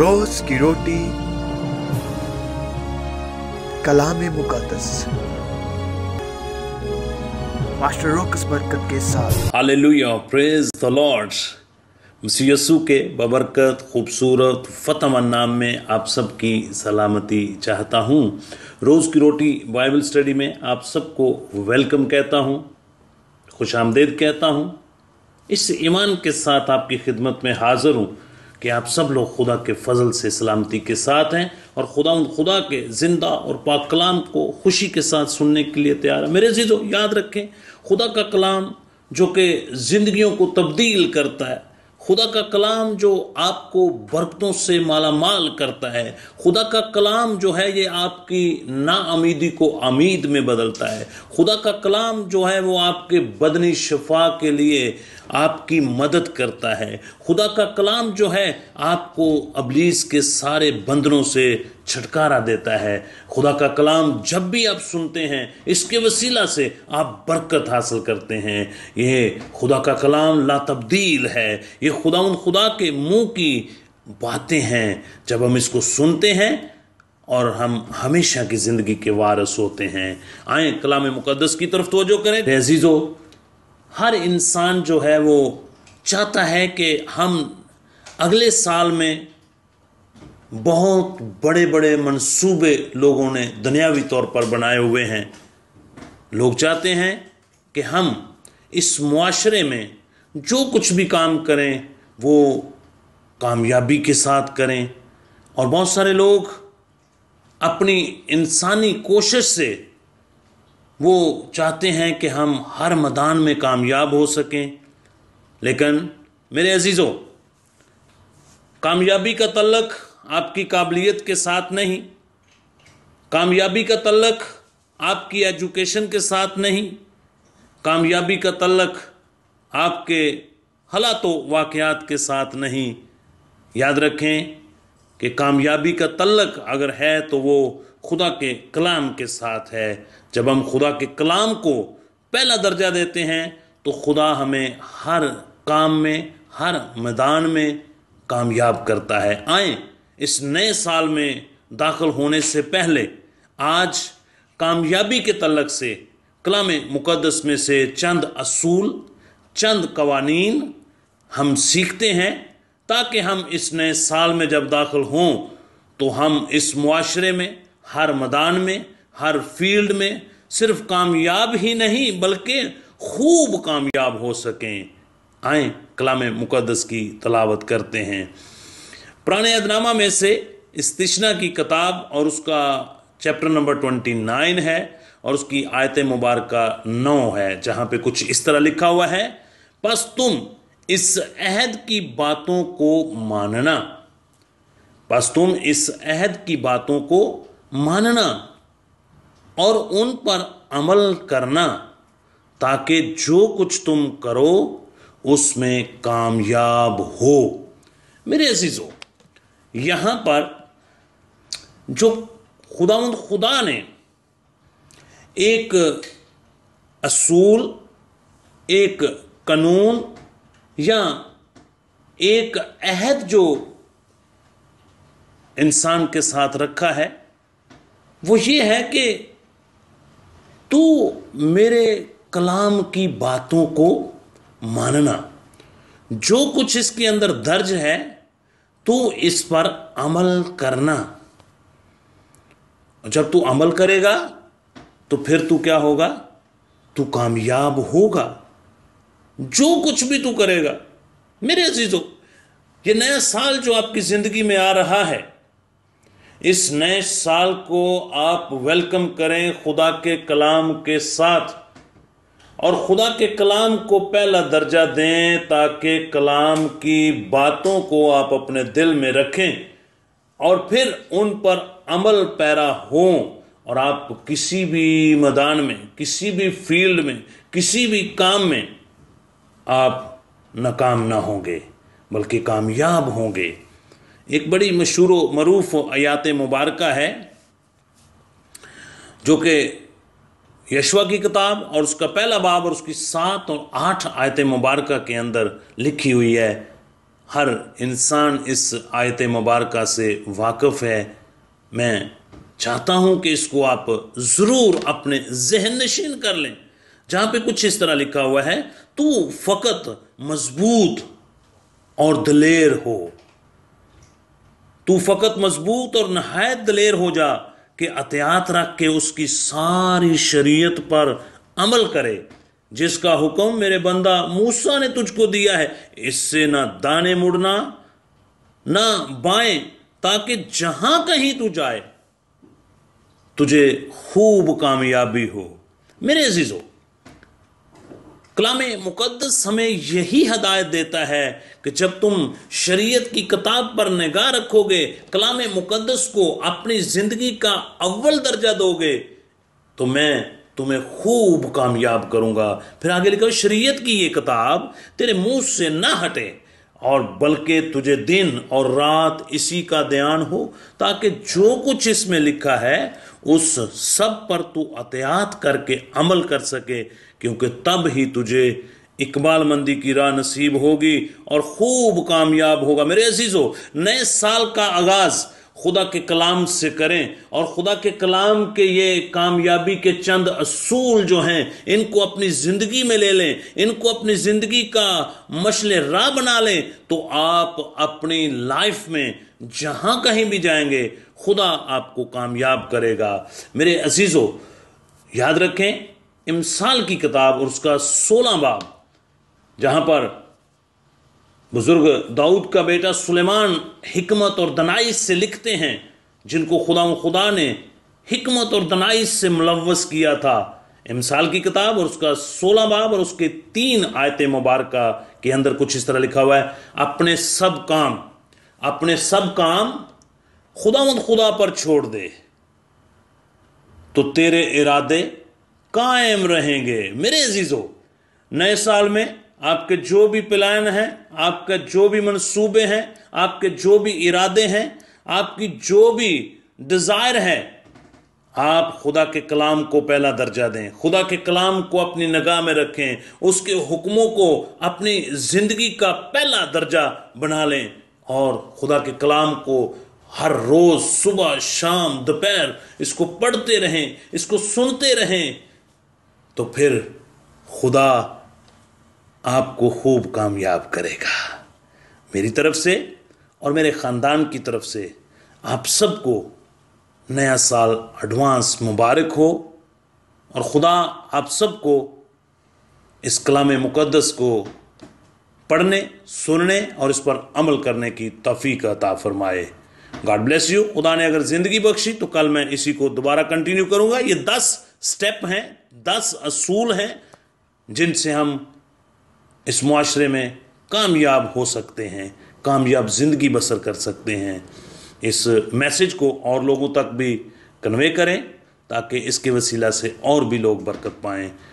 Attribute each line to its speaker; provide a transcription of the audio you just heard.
Speaker 1: रोज की रोटी कलाम मुकदस मास्टर रोकस बरकत के साथ हालेलुया प्रेज द लॉर्ड यसु के बबरकत खूबसूरत फतम नाम में आप सबकी सलामती चाहता हूँ रोज़ की रोटी बाइबल स्टडी में आप सबको वेलकम कहता हूँ खुश आमदेद कहता हूँ इस ईमान के साथ आपकी खिदमत में हाजिर हूँ कि आप सब लोग खुदा के फजल से सलामती के साथ हैं और खुदा उन खुदा के ज़िंदा और पाक कलाम को खुशी के साथ सुनने के लिए तैयार है मेरे चीज़ों याद रखें खुदा का कलाम जो कि ज़िंदगियों को तब्दील करता है खुदा का कलाम जो आपको बरकतों से माला माल करता है खुदा का कलाम जो है ये आपकी नाअमीदी को अमीद में बदलता है खुदा का कलाम जो है वो आपके बदनी शफा के लिए आपकी मदद करता है खुदा का कलाम जो है आपको अबलीस के सारे बंधनों से छुटकारा देता है खुदा का कलाम जब भी आप सुनते हैं इसके वसीला से आप बरकत हासिल करते हैं ये खुदा का कलाम लातब्दील है ये खुदा उन खुदा के मुंह की बातें हैं जब हम इसको सुनते हैं और हम हमेशा की ज़िंदगी के वारस होते हैं आए कलाम मुकदस की तरफ तोजो करें अजीज़ो हर इंसान जो है वो चाहता है कि हम अगले साल में बहुत बड़े बड़े मंसूबे लोगों ने दुनियावी तौर पर बनाए हुए हैं लोग चाहते हैं कि हम इस मुआरे में जो कुछ भी काम करें वो कामयाबी के साथ करें और बहुत सारे लोग अपनी इंसानी कोशिश से वो चाहते हैं कि हम हर मैदान में कामयाब हो सकें लेकिन मेरे अजीज़ों कामयाबी का तल्लक आपकी काबिलियत के साथ नहीं कामयाबी का तल्लक आपकी एजुकेशन के साथ नहीं कामयाबी का तल्लक आपके हलात वाक़ात के साथ नहीं याद रखें कि कामयाबी का तल्लक अगर है तो वो खुदा के कलाम के साथ है जब हम खुदा के कलाम को पहला दर्जा देते हैं तो खुदा हमें हर काम में हर मैदान में कामयाब करता है आए इस नए साल में दाखिल होने से पहले आज कामयाबी के तलक से कलाम मुकदस में से चंद असूल चंद कवानीन हम सीखते हैं ताकि हम इस नए साल में जब दाखिल हों तो हम इस मुआरे में हर मैदान में हर फील्ड में सिर्फ कामयाब ही नहीं बल्कि खूब कामयाब हो सकें आए कलाम मुकदस की तलावत करते हैं पुराने अदनामा में से इस्तिशना की किताब और उसका चैप्टर नंबर ट्वेंटी नाइन है और उसकी आयत मुबारक नौ है जहाँ पे कुछ इस तरह लिखा हुआ है बस तुम इस अहद की बातों को मानना बस तुम इस अहद की बातों को मानना और उन पर अमल करना ताकि जो कुछ तुम करो उसमें कामयाब हो मेरे अजीज़ों यहाँ पर जो खुदा खुदा ने एक असूल एक कानून या एक अहद जो इंसान के साथ रखा है वो ये है कि तू मेरे कलाम की बातों को मानना जो कुछ इसके अंदर दर्ज है तो इस पर अमल करना जब तू अमल करेगा तो फिर तू क्या होगा तू कामयाब होगा जो कुछ भी तू करेगा मेरे अजीजों ये नया साल जो आपकी जिंदगी में आ रहा है इस नए साल को आप वेलकम करें खुदा के कलाम के साथ और खुदा के कलाम को पहला दर्जा दें ताकि कलाम की बातों को आप अपने दिल में रखें और फिर उन पर अमल पैरा हों और आप किसी भी मैदान में किसी भी फील्ड में किसी भी काम में आप नाकाम ना होंगे बल्कि कामयाब होंगे एक बड़ी मशहूर मरूफ आयात मुबारक है जो कि यशवा की किताब और उसका पहला बाब और उसकी सात और आठ आयत मुबारक के अंदर लिखी हुई है हर इंसान इस आयत मुबारक से वाकफ है मैं चाहता हूं कि इसको आप ज़रूर अपने जहन नशीन कर लें जहाँ पे कुछ इस तरह लिखा हुआ है तू फकत मजबूत और दलेर हो तू फकत मजबूत और नहायत दलेर हो जा कि अतियात रख के उसकी सारी शरीयत पर अमल करे जिसका हुक्म मेरे बंदा मूसा ने तुझको दिया है इससे ना दाने मुड़ना ना बाएं ताकि जहां कहीं तू जाए तुझे खूब कामयाबी हो मेरे अजीजों कलाम मुकदस हमें यही हदायत देता है कि जब तुम शरीयत की किताब पर निगाह रखोगे कलाम मुकदस को अपनी ज़िंदगी का अव्वल दर्जा दोगे तो मैं तुम्हें खूब कामयाब करूंगा फिर आगे लिखा शरीयत की ये किताब तेरे मुंह से ना हटे और बल्कि तुझे दिन और रात इसी का ध्यान हो ताकि जो कुछ इसमें लिखा है उस सब पर तू एहतियात करके अमल कर सके क्योंकि तब ही तुझे इकबाल मंदी की राह नसीब होगी और खूब कामयाब होगा मेरे अजीजों नए साल का आगाज़ खुदा के कलाम से करें और खुदा के कलाम के ये कामयाबी के चंद असूल जो हैं इनको अपनी ज़िंदगी में ले लें इनको अपनी ज़िंदगी का मशले राह बना लें तो आप अपनी लाइफ में जहां कहीं भी जाएंगे खुदा आपको कामयाब करेगा मेरे अजीज़ों याद रखें इमसाल की किताब और उसका सोलह बाब जहां पर बुज़ुर्ग दाऊद का बेटा सुलेमान हिकमत और दनाइस से लिखते हैं जिनको खुदा खुदा ने हिकमत और दनाइस से मुलवस किया था इमसाल की किताब और उसका सोलह बाब और उसके तीन आयत मुबारक के अंदर कुछ इस तरह लिखा हुआ है अपने सब काम अपने सब काम खुदा खुदा पर छोड़ दे तो तेरे इरादे कायम रहेंगे मेरे अजीज़ो नए साल में आपके जो भी प्लान हैं आपके जो भी मंसूबे हैं आपके जो भी इरादे हैं आपकी जो भी डिज़ायर है आप खुदा के कलाम को पहला दर्जा दें खुदा के कलाम को अपनी नगाह में रखें उसके हुक्मों को अपनी ज़िंदगी का पहला दर्जा बना लें और खुदा के कलाम को हर रोज़ सुबह शाम दोपहर इसको पढ़ते रहें इसको सुनते रहें तो फिर खुदा आपको खूब कामयाब करेगा मेरी तरफ से और मेरे ख़ानदान की तरफ से आप सबको नया साल एडवांस मुबारक हो और ख़ुदा आप सबको इस कलाम मुक़दस को पढ़ने सुनने और इस पर अमल करने की तफ़ी अता फरमाए गॉड ब्लेस यू खुदा ने अगर ज़िंदगी बख्शी तो कल मैं इसी को दोबारा कंटिन्यू करूँगा ये दस स्टेप हैं दस असूल हैं जिनसे हम इस माशरे में कामयाब हो सकते हैं कामयाब ज़िंदगी बसर कर सकते हैं इस मैसेज को और लोगों तक भी कन्वे करें ताकि इसके वसीला से और भी लोग बरकत पाएँ